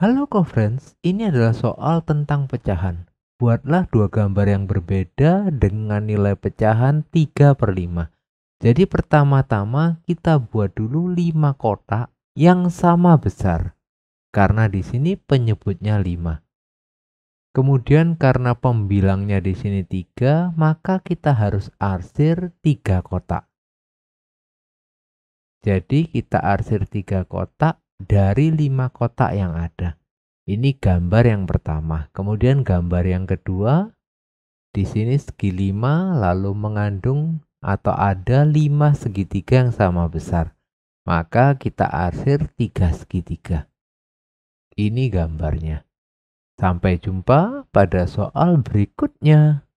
Halo co-friends, ini adalah soal tentang pecahan. Buatlah dua gambar yang berbeda dengan nilai pecahan 3 per 5. Jadi pertama-tama kita buat dulu 5 kotak yang sama besar. Karena di sini penyebutnya 5. Kemudian karena pembilangnya di sini 3, maka kita harus arsir 3 kotak. Jadi kita arsir 3 kotak dari lima kotak yang ada. Ini gambar yang pertama. Kemudian gambar yang kedua, di sini segi lima lalu mengandung atau ada lima segitiga yang sama besar. Maka kita arsir tiga segitiga. Ini gambarnya. Sampai jumpa pada soal berikutnya.